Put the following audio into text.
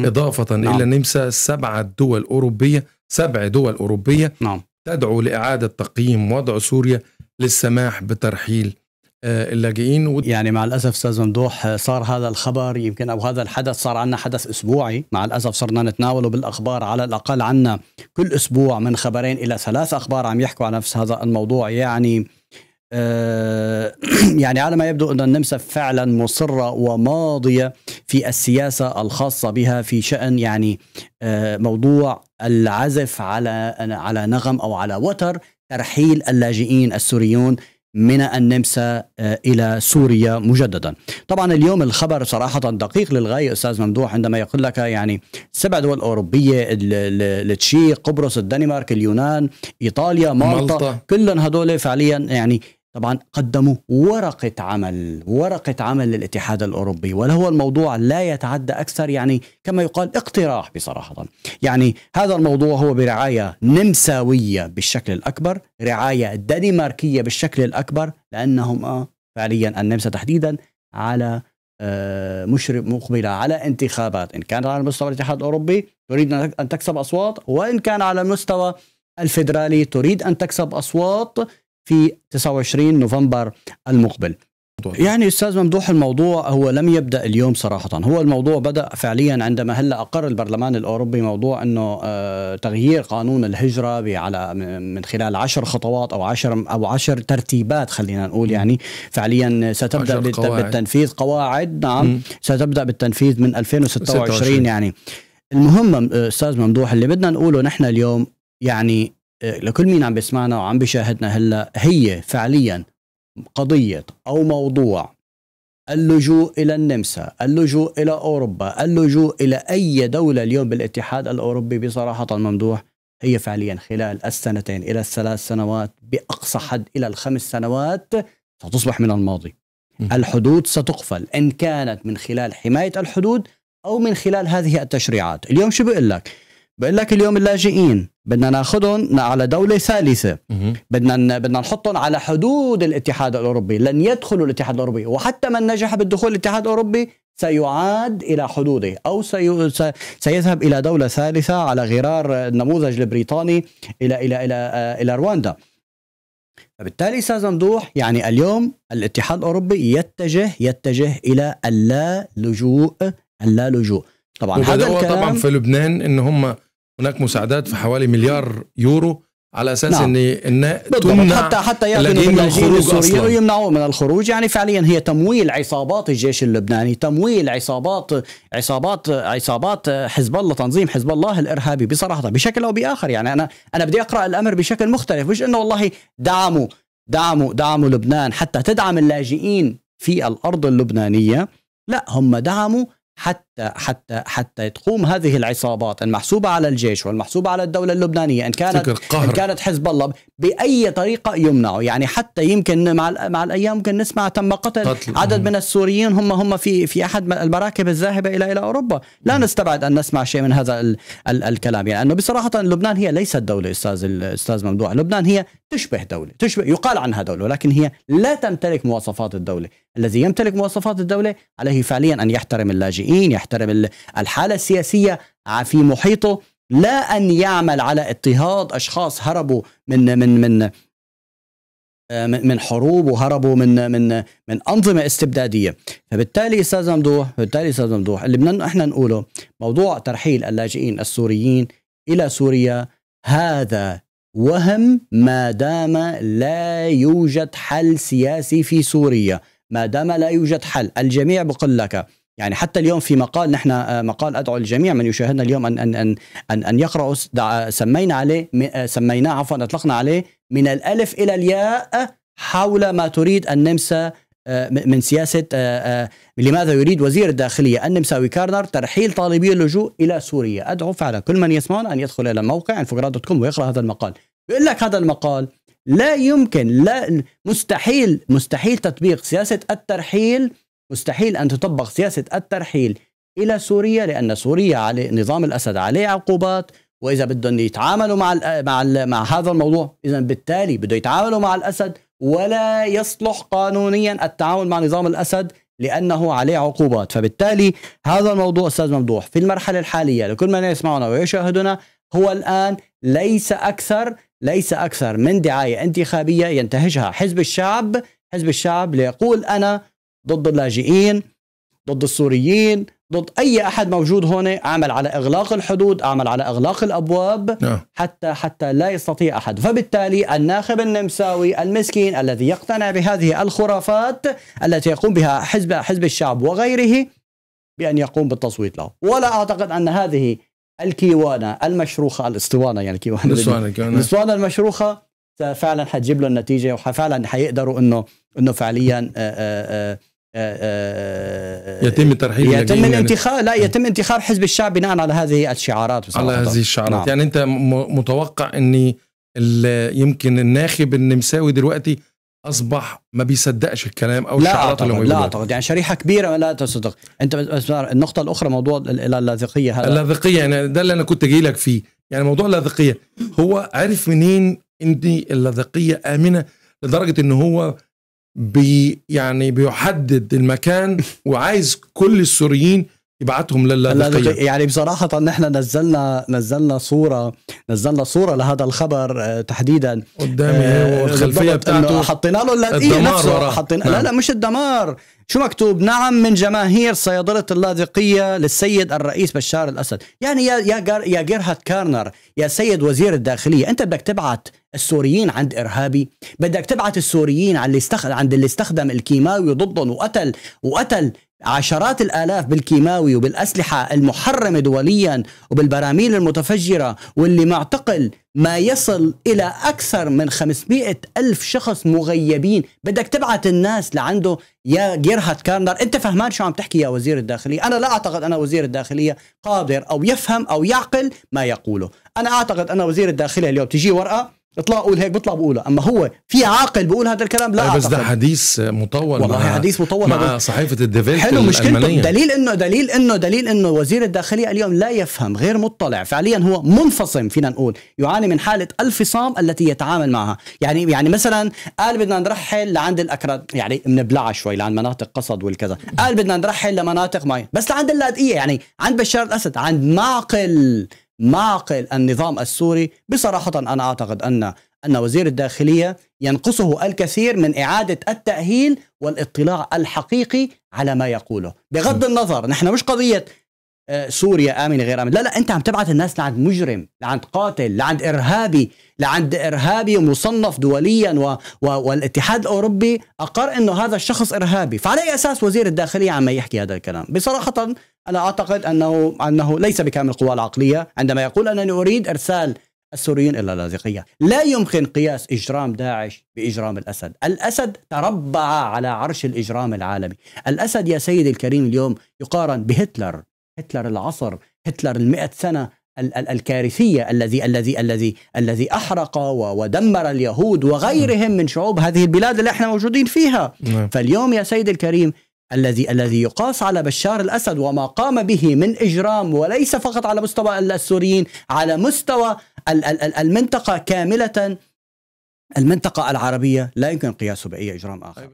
نعم. إضافة نعم. إلى النمسا سبعة دول أوروبية سبع دول أوروبية نعم. تدعو لإعادة تقييم وضع سوريا للسماح بترحيل آه، اللاجئين و... يعني مع الاسف استاذ ممدوح آه، صار هذا الخبر يمكن او هذا الحدث صار عنا حدث اسبوعي مع الاسف صرنا نتناوله بالاخبار على الاقل عنا كل اسبوع من خبرين الى ثلاث اخبار عم يحكوا على نفس هذا الموضوع يعني آه، يعني على ما يبدو أن النمسا فعلا مصرة وماضية في السياسة الخاصة بها في شأن يعني آه، موضوع العزف على على نغم أو على وتر ترحيل اللاجئين السوريون من النمسا آه، الى سوريا مجددا. طبعا اليوم الخبر صراحه دقيق للغايه استاذ ممدوح عندما يقول لك يعني سبع دول اوروبيه التشيك، قبرص، الدنمارك، اليونان، ايطاليا، مالطا, مالطا. كلهم هدول فعليا يعني طبعا قدموا ورقة عمل ورقة عمل للاتحاد الأوروبي وهو الموضوع لا يتعدى أكثر يعني كما يقال اقتراح بصراحة يعني هذا الموضوع هو برعاية نمساوية بالشكل الأكبر رعاية دنماركية بالشكل الأكبر لأنهم آه، فعليا النمسا تحديدا على آه، مشرف مقبلة على انتخابات إن كان على مستوى الاتحاد الأوروبي تريد أن تكسب أصوات وإن كان على مستوى الفيدرالي تريد أن تكسب أصوات في 29 نوفمبر المقبل يعني استاذ ممدوح الموضوع هو لم يبدا اليوم صراحه هو الموضوع بدا فعليا عندما هلا اقر البرلمان الاوروبي موضوع انه آه، تغيير قانون الهجره على من خلال عشر خطوات او عشر او عشر ترتيبات خلينا نقول يعني فعليا ستبدا قواعد. بالتنفيذ قواعد نعم ستبدا بالتنفيذ من 2026 26. يعني المهم آه، استاذ ممدوح اللي بدنا نقوله نحن اليوم يعني لكل مين عم بيسمعنا وعم بيشاهدنا هلا هي فعليا قضيه او موضوع اللجوء الى النمسا، اللجوء الى اوروبا، اللجوء الى اي دوله اليوم بالاتحاد الاوروبي بصراحه ممدوح هي فعليا خلال السنتين الى الثلاث سنوات باقصى حد الى الخمس سنوات ستصبح من الماضي. الحدود ستقفل ان كانت من خلال حمايه الحدود او من خلال هذه التشريعات، اليوم شو بقول لك؟ بقول لك اليوم اللاجئين بدنا ناخذهم على دولة ثالثة بدنا بدنا نحطهم على حدود الاتحاد الأوروبي لن يدخلوا الاتحاد الأوروبي وحتى من نجح بالدخول الاتحاد الأوروبي سيعاد إلى حدوده أو سي... سيذهب إلى دولة ثالثة على غرار النموذج البريطاني إلى إلى إلى إلى, آه، إلى رواندا فبالتالي استاذ ممدوح يعني اليوم الاتحاد الاوروبي يتجه يتجه الى اللا لجوء اللا لجوء طبعا هذا الكلام طبعا في لبنان ان هم هناك مساعدات في حوالي مليار يورو على اساس نعم. ان ان تمنع حتى حتى يمنعوا من الخروج اصلا من الخروج يعني فعليا هي تمويل عصابات الجيش اللبناني تمويل عصابات عصابات عصابات حزب الله تنظيم حزب الله الارهابي بصراحه بشكل او باخر يعني انا انا بدي اقرا الامر بشكل مختلف مش انه والله دعموا دعموا دعموا لبنان حتى تدعم اللاجئين في الارض اللبنانيه لا هم دعموا حتى حتى حتى حتى تقوم هذه العصابات المحسوبه على الجيش والمحسوبه على الدوله اللبنانيه ان كانت إن كانت حزب الله باي طريقه يمنعوا يعني حتى يمكن مع مع الايام ممكن نسمع تم قتل عدد من السوريين هم هم في في احد المراكب الذاهبه الى الى اوروبا لا نستبعد ان نسمع شيء من هذا ال ال الكلام يعني انه بصراحه لبنان هي ليست دوله استاذ الاستاذ ممدوح لبنان هي تشبه دولة تشبه يقال عنها دولة ولكن هي لا تمتلك مواصفات الدولة الذي يمتلك مواصفات الدولة عليه فعليا أن يحترم اللاجئين يحترم الحالة السياسية في محيطه لا أن يعمل على اضطهاد أشخاص هربوا من من من آه، من حروب وهربوا من من من انظمه استبداديه، فبالتالي استاذ ممدوح بالتالي استاذ ممدوح اللي بدنا احنا نقوله موضوع ترحيل اللاجئين السوريين الى سوريا هذا وهم ما دام لا يوجد حل سياسي في سوريا، ما دام لا يوجد حل، الجميع بقول لك يعني حتى اليوم في مقال نحن آه، مقال ادعو الجميع من يشاهدنا اليوم ان ان ان ان, أن يقراوا سمينا عليه آه، سميناه عفوا اطلقنا عليه من الالف الى الياء حول ما تريد النمسا آه، من سياسه لماذا يريد وزير الداخليه النمساوي كارنر ترحيل طالبي اللجوء الى سوريا ادعو فعلا كل من يسمعنا ان يدخل الى موقع انفوجرادوت دوت كوم ويقرا هذا المقال بيقول لك هذا المقال لا يمكن لا مستحيل مستحيل تطبيق سياسه الترحيل مستحيل أن تطبق سياسة الترحيل إلى سوريا لأن سوريا عليه نظام الأسد عليه عقوبات وإذا بدهم يتعاملوا مع ال مع ال مع هذا الموضوع إذا بالتالي بده يتعاملوا مع الأسد ولا يصلح قانونيا التعامل مع نظام الأسد لأنه عليه عقوبات فبالتالي هذا الموضوع أستاذ ممدوح في المرحلة الحالية لكل من يسمعنا ويشاهدنا هو الآن ليس أكثر ليس أكثر من دعاية انتخابية ينتهجها حزب الشعب حزب الشعب ليقول أنا ضد اللاجئين ضد السوريين ضد أي أحد موجود هون عمل على إغلاق الحدود عمل على إغلاق الأبواب نعم. حتى حتى لا يستطيع أحد فبالتالي الناخب النمساوي المسكين الذي يقتنع بهذه الخرافات التي يقوم بها حزب حزب الشعب وغيره بأن يقوم بالتصويت له ولا أعتقد أن هذه الكيوانة المشروخة الاسطوانة يعني كيوانة الاسطوانة المشروخة فعلا حتجيب له النتيجة وفعلا حيقدروا أنه أنه فعليا آآ آه، آآ آه، آه، آه، آه، يتم ترحيل يتم الانتخاب يعني. لا يتم انتخاب حزب الشعب بناء على هذه الشعارات بصراحة. على هذه الشعارات نعم. يعني انت متوقع ان يمكن الناخب النمساوي دلوقتي اصبح ما بيصدقش الكلام او لا الشعارات اللي لا اعتقد يعني شريحه كبيره لا تصدق انت النقطه الاخرى موضوع اللاذقيه هذا اللاذقيه يعني ده اللي انا كنت جاي لك فيه يعني موضوع اللاذقيه هو عارف منين ان اللاذقيه امنه لدرجه ان هو بي يعني بيحدد المكان وعايز كل السوريين يبعتهم للدقيق يعني بصراحة نحن نزلنا نزلنا صورة نزلنا صورة لهذا الخبر آه، تحديدا قدامي آه والخلفية بتاعته حطينا له اللاذقية نفسه حطينا نعم. لا لا مش الدمار شو مكتوب نعم من جماهير صيادلة اللاذقية للسيد الرئيس بشار الأسد يعني يا يا يا جيرهارد كارنر يا سيد وزير الداخلية أنت بدك تبعت السوريين عند ارهابي بدك تبعت السوريين عن اللي استخدم عند اللي استخدم الكيماوي ضدهم وقتل وقتل عشرات الالاف بالكيماوي وبالاسلحه المحرمه دوليا وبالبراميل المتفجره واللي معتقل ما يصل الى اكثر من 500 الف شخص مغيبين بدك تبعت الناس لعنده يا جيرهارد كارنر انت فهمان شو عم تحكي يا وزير الداخليه انا لا اعتقد انا وزير الداخليه قادر او يفهم او يعقل ما يقوله انا اعتقد انا وزير الداخليه اليوم تجي ورقه اطلاق قول هيك بيطلع بقولها اما هو في عاقل بيقول هذا الكلام لا بس ده حديث مطول والله مع حديث مطول مع صحيفه الديفيلت حلو مشكلته دليل انه دليل انه دليل انه وزير الداخليه اليوم لا يفهم غير مطلع فعليا هو منفصم فينا نقول يعاني من حاله الفصام التي يتعامل معها يعني يعني مثلا قال بدنا نرحل لعند الاكراد يعني بنبلعها شوي لعند مناطق قصد والكذا قال بدنا نرحل لمناطق معينه بس لعند اللاذقيه يعني عند بشار الاسد عند معقل معقل النظام السوري بصراحة أنا أعتقد أن أن وزير الداخلية ينقصه الكثير من إعادة التأهيل والاطلاع الحقيقي على ما يقوله بغض النظر نحن مش قضية آه، سوريا امنه غير امنه لا لا انت عم تبعث الناس لعند مجرم لعند قاتل لعند ارهابي لعند ارهابي مصنف دوليا و... و... والاتحاد الاوروبي اقر انه هذا الشخص ارهابي فعلى اي اساس وزير الداخليه عم يحكي هذا الكلام بصراحه انا اعتقد انه انه ليس بكامل القوى العقليه عندما يقول انني اريد ارسال السوريين الى اللاذقيه، لا يمكن قياس اجرام داعش باجرام الاسد، الاسد تربع على عرش الاجرام العالمي، الاسد يا سيدي الكريم اليوم يقارن بهتلر هتلر العصر هتلر المئة سنة الكارثية الذي الذي الذي الذي أحرق ودمر اليهود وغيرهم من شعوب هذه البلاد اللي احنا موجودين فيها نعم. فاليوم يا سيد الكريم الذي الذي يقاس على بشار الأسد وما قام به من إجرام وليس فقط على مستوى السوريين على مستوى المنطقة كاملة المنطقة العربية لا يمكن قياسه بأي إجرام آخر